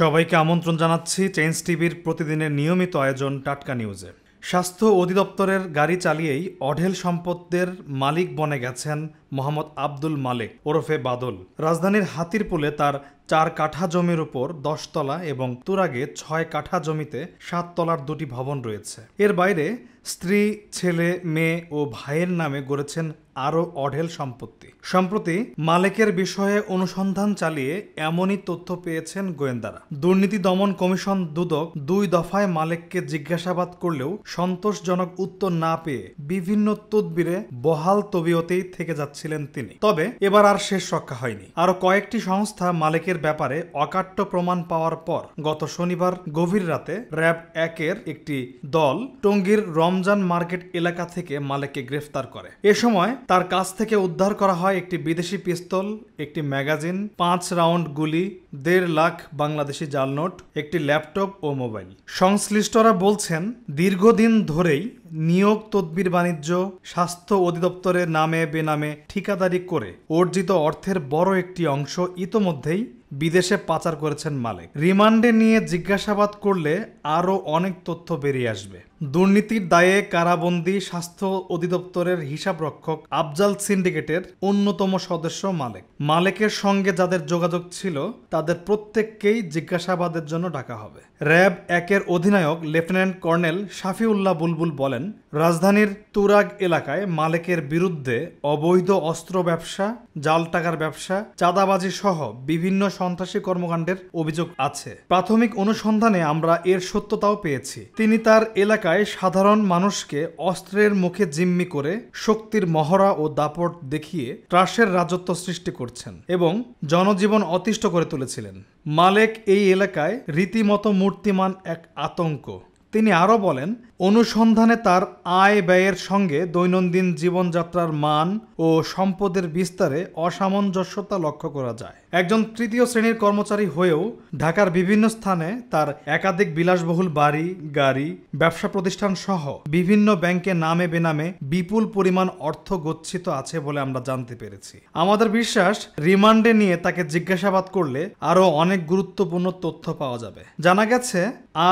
সবাইকে আমন্ত্রণ জানাচ্ছি চেঞ্জ টিভির প্রতিদিনের নিয়মিত আয়োজন টাটকা নিউজে স্বাস্থ্য অধিদপ্তরের গাড়ি চালিয়েই অঢেল সম্পদের মালিক বনে গেছেন মোহাম্মদ আব্দুল মালিক ওরফে বাদল রাজধানীর হাতিরপুলে তার চার কাঠা জমির উপর দশতলা এবং তুরাগে ছয় কাঠা জমিতে সাত তলার দুটি ভবন রয়েছে এর বাইরে স্ত্রী ছেলে মেয়ে ও ভাইয়ের নামে গড়েছেন আরও অঢেল সম্পত্তি সম্প্রতি মালেকের বিষয়ে অনুসন্ধান চালিয়ে এমনই তথ্য পেয়েছেন গোয়েন্দারা দুর্নীতি দমন কমিশন দুদক দুই দফায় মালেককে জিজ্ঞাসাবাদ করলেও সন্তোষজনক উত্তর না পেয়ে বিভিন্ন তদবিরে বহাল তবিয়তেই থেকে যাচ্ছিলেন তিনি তবে এবার আর শেষ রক্ষা হয়নি আরও কয়েকটি সংস্থা মালেকের একের ব্যাপারে অকাট্য প্রমাণ পাওয়ার পর গত শনিবার গভীর রাতে র্যাব একের একটি দল টঙ্গীর রমজান মার্কেট এলাকা থেকে মালেককে গ্রেফতার করে এ সময় তার কাছ থেকে উদ্ধার করা হয় একটি বিদেশি পিস্তল একটি ম্যাগাজিন পাঁচ রাউন্ড গুলি দেড় লাখ বাংলাদেশি জালনোট একটি ল্যাপটপ ও মোবাইল সংশ্লিষ্টরা বলছেন দীর্ঘদিন ধরেই নিয়োগ তদবির বাণিজ্য স্বাস্থ্য অধিদপ্তরের নামে বেনামে ঠিকাদারি করে অর্জিত অর্থের বড় একটি অংশ ইতোমধ্যেই বিদেশে পাচার করেছেন মালিক রিমান্ডে নিয়ে জিজ্ঞাসাবাদ করলে আরও অনেক তথ্য বেরিয়ে আসবে দুর্নীতির দায়ে কারাবন্দী স্বাস্থ্য অধিদপ্তরের হিসাবরক্ষক আফজাল সিন্ডিকেটের অন্যতম সদস্য মালেক মালেকের সঙ্গে যাদের যোগাযোগ ছিল তাদের প্রত্যেককেই জিজ্ঞাসাবাদের জন্য ডাকা হবে র্যাব একের অধিনায়ক লেফটেন্যান্ট কর্নেল শাফিউল্লাহ বুলবুল বলেন রাজধানীর তুরাগ এলাকায় মালেকের বিরুদ্ধে অবৈধ অস্ত্র ব্যবসা জাল টাকার ব্যবসা চাঁদাবাজি সহ বিভিন্ন সন্ত্রাসী কর্মকাণ্ডের অভিযোগ আছে প্রাথমিক অনুসন্ধানে আমরা এর সত্যতাও পেয়েছি তিনি তার এলাকায় আমেরিকায় সাধারণ মানুষকে অস্ত্রের মুখে জিম্মি করে শক্তির মহড়া ও দাপট দেখিয়ে ত্রাসের রাজত্ব সৃষ্টি করছেন এবং জনজীবন অতিষ্ঠ করে তুলেছিলেন মালেক এই এলাকায় রীতিমতো মূর্তিমান এক আতঙ্ক তিনি আরও বলেন অনুসন্ধানে তার আয় ব্যয়ের সঙ্গে দৈনন্দিন জীবনযাত্রার মান ও সম্পদের বিস্তারে অসামঞ্জস্যতা লক্ষ্য করা যায় একজন তৃতীয় শ্রেণীর কর্মচারী হয়েও ঢাকার বিভিন্ন স্থানে তার একাধিক বিলাসবহুল বাড়ি গাড়ি ব্যবসা প্রতিষ্ঠান সহ বিভিন্ন ব্যাংকে নামে বেনামে বিপুল পরিমাণ অর্থ গচ্ছিত আছে বলে আমরা জানতে পেরেছি আমাদের বিশ্বাস রিমান্ডে নিয়ে তাকে জিজ্ঞাসাবাদ করলে আরও অনেক গুরুত্বপূর্ণ তথ্য পাওয়া যাবে জানা গেছে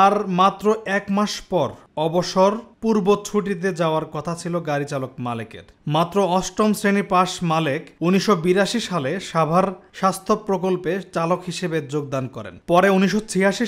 আর মাত্র এক মাস পর অবসর পূর্ব ছুটিতে যাওয়ার কথা ছিল গাড়ি চালক মালেকের মাত্র অষ্টম শ্রেণী পাস মালেক উনিশশো সালে সাভার স্বাস্থ্য প্রকল্পে চালক হিসেবে যোগদান করেন পরে উনিশশো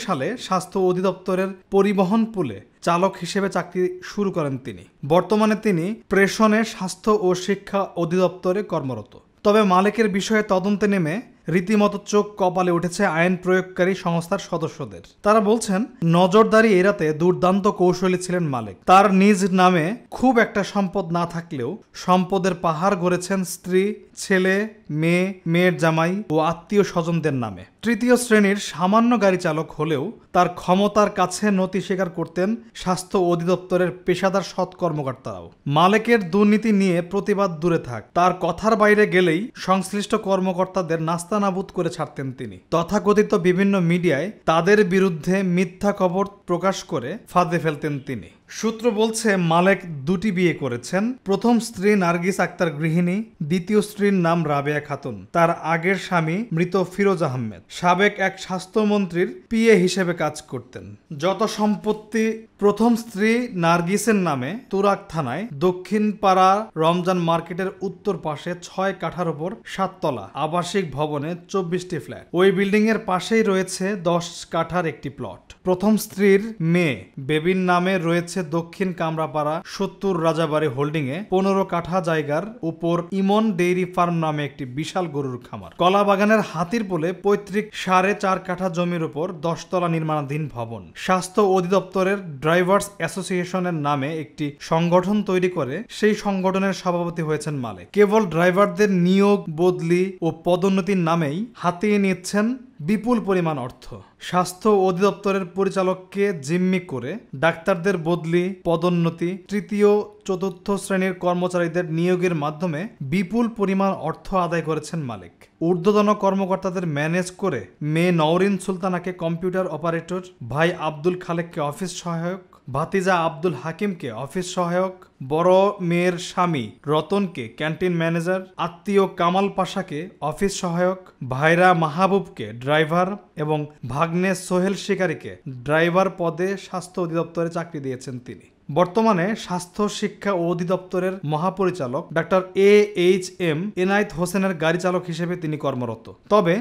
সালে স্বাস্থ্য অধিদপ্তরের পরিবহন পুলে চালক হিসেবে চাকরি শুরু করেন তিনি বর্তমানে তিনি প্রেষণে স্বাস্থ্য ও শিক্ষা অধিদপ্তরে কর্মরত তবে মালেকের বিষয়ে তদন্তে নেমে রীতিমতো চোখ কপালে উঠেছে আইন প্রয়োগকারী সংস্থার সদস্যদের তারা বলছেন নজরদারি এড়াতে দুর্দান্ত কৌশলী ছিলেন মালিক তার নিজ নামে খুব একটা সম্পদ না থাকলেও সম্পদের পাহাড় গড়েছেন স্ত্রী ছেলে মেয়ে মেয়ের জামাই ও আত্মীয় স্বজনদের নামে তৃতীয় শ্রেণীর সামান্য গাড়ি চালক হলেও তার ক্ষমতার কাছে নতি স্বীকার করতেন স্বাস্থ্য অধিদপ্তরের পেশাদার সৎ কর্মকর্তারাও মালেকের দুর্নীতি নিয়ে প্রতিবাদ দূরে থাক তার কথার বাইরে গেলেই সংশ্লিষ্ট কর্মকর্তাদের নাস্তানাবুদ করে ছাড়তেন তিনি তথাকথিত বিভিন্ন মিডিয়ায় তাদের বিরুদ্ধে মিথ্যা খবর প্রকাশ করে ফাঁদে ফেলতেন তিনি সূত্র বলছে মালেক দুটি বিয়ে করেছেন প্রথম স্ত্রী নার্গিস আক্তার গৃহিণী দ্বিতীয় স্ত্রীর নাম রাবেয়া খাতুন তার আগের স্বামী মৃত ফিরোজ আহমেদ সাবেক এক স্বাস্থ্যমন্ত্রীর পিএ হিসেবে কাজ করতেন যত সম্পত্তি প্রথম স্ত্রী নার্গিসের নামে তুরাক থানায় দক্ষিণ পাড়া রমজান মার্কেটের উত্তর পাশে ছয় কাঠার ওপর সাততলা আবাসিক ভবনে চব্বিশটি ফ্ল্যাট ওই বিল্ডিংয়ের পাশেই রয়েছে দশ কাঠার একটি প্লট প্রথম স্ত্রীর মেয়ে বেবির নামে রয়েছে রয়েছে দক্ষিণ কামরাপাড়া সত্তর রাজাবাড়ি এ পনেরো কাঠা জায়গার উপর ইমন ডেইরি ফার্ম নামে একটি বিশাল গরুর খামার কলা বাগানের হাতির পোলে পৈতৃক সাড়ে চার কাঠা জমির উপর দশতলা নির্মাণাধীন ভবন স্বাস্থ্য অধিদপ্তরের ড্রাইভার্স অ্যাসোসিয়েশনের নামে একটি সংগঠন তৈরি করে সেই সংগঠনের সভাপতি হয়েছেন মালিক কেবল ড্রাইভারদের নিয়োগ বদলি ও পদোন্নতির নামেই হাতিয়ে নিচ্ছেন বিপুল পরিমাণ অর্থ স্বাস্থ্য অধিদপ্তরের পরিচালককে জিম্মি করে ডাক্তারদের বদলি পদোন্নতি তৃতীয় চতুর্থ শ্রেণীর কর্মচারীদের নিয়োগের মাধ্যমে বিপুল পরিমাণ অর্থ আদায় করেছেন মালিক ঊর্ধ্বতন কর্মকর্তাদের ম্যানেজ করে মেয়ে নওরিন সুলতানাকে কম্পিউটার অপারেটর ভাই আব্দুল খালেককে অফিস সহায়ক ভাতিজা আব্দুল হাকিমকে অফিস সহায়ক বড় মেয়ের স্বামী রতনকে ক্যান্টিন ম্যানেজার আত্মীয় কামাল পাশাকে অফিস সহায়ক ভাইরা মাহবুবকে ড্রাইভার এবং ভাগ্নে সোহেল শিকারীকে ড্রাইভার পদে স্বাস্থ্য অধিদপ্তরে চাকরি দিয়েছেন তিনি বর্তমানে স্বাস্থ্য শিক্ষা অধিদপ্তরের মহাপরিচালক doctor A H M Enayet হোসেনের গাড়ি চালক হিসেবে তিনি কর্মরত তবে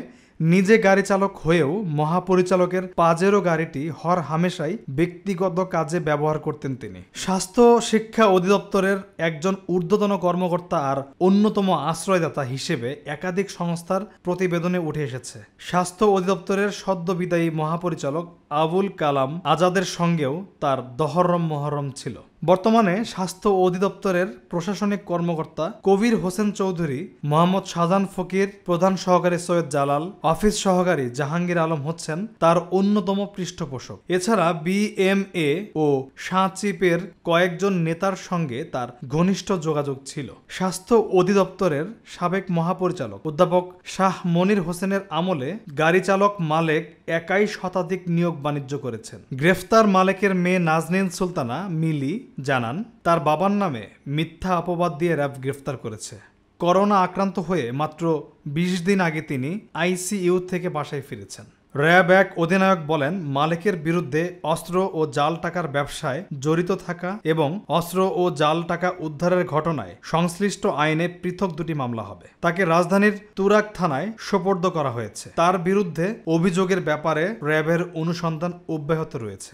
নিজে গাড়ি চালক হয়েও মহাপরিচালকের পাজেরো গাড়িটি হর হামেশাই ব্যক্তিগত কাজে ব্যবহার করতেন তিনি স্বাস্থ্য শিক্ষা অধিদপ্তরের একজন ঊর্ধ্বতন কর্মকর্তা আর অন্যতম আশ্রয়দাতা হিসেবে একাধিক সংস্থার প্রতিবেদনে উঠে এসেছে স্বাস্থ্য অধিদপ্তরের সদ্যবিদায়ী মহাপরিচালক আবুল কালাম আজাদের সঙ্গেও তার দহরম মহরম ছিল বর্তমানে স্বাস্থ্য অধিদপ্তরের প্রশাসনিক কর্মকর্তা কবির হোসেন চৌধুরী মোহাম্মদ শাহজান ফকির প্রধান সহকারী সৈয়দ জালাল অফিস সহকারী জাহাঙ্গীর আলম হচ্ছেন তার অন্যতম পৃষ্ঠপোষক এছাড়া বিএমএ ও সাঁচিপের কয়েকজন নেতার সঙ্গে তার ঘনিষ্ঠ যোগাযোগ ছিল স্বাস্থ্য অধিদপ্তরের সাবেক মহাপরিচালক অধ্যাপক শাহ মনির হোসেনের আমলে গাড়ি চালক মালেক একাই শতাধিক নিয়োগ বাণিজ্য করেছেন গ্রেফতার মালেকের মেয়ে নাজনিন সুলতানা মিলি জানান তার বাবার নামে মিথ্যা অপবাদ দিয়ে র্যাব গ্রেফতার করেছে করোনা আক্রান্ত হয়ে মাত্র বিশ দিন আগে তিনি আইসিইউ থেকে বাসায় ফিরেছেন র্যাব এক অধিনায়ক বলেন মালিকের বিরুদ্ধে অস্ত্র ও জাল টাকার ব্যবসায় জড়িত থাকা এবং অস্ত্র ও জাল টাকা উদ্ধারের ঘটনায় সংশ্লিষ্ট আইনে পৃথক দুটি মামলা হবে তাকে রাজধানীর তুরাক থানায় সোপর্দ করা হয়েছে তার বিরুদ্ধে অভিযোগের ব্যাপারে র্যাবের অনুসন্ধান অব্যাহত রয়েছে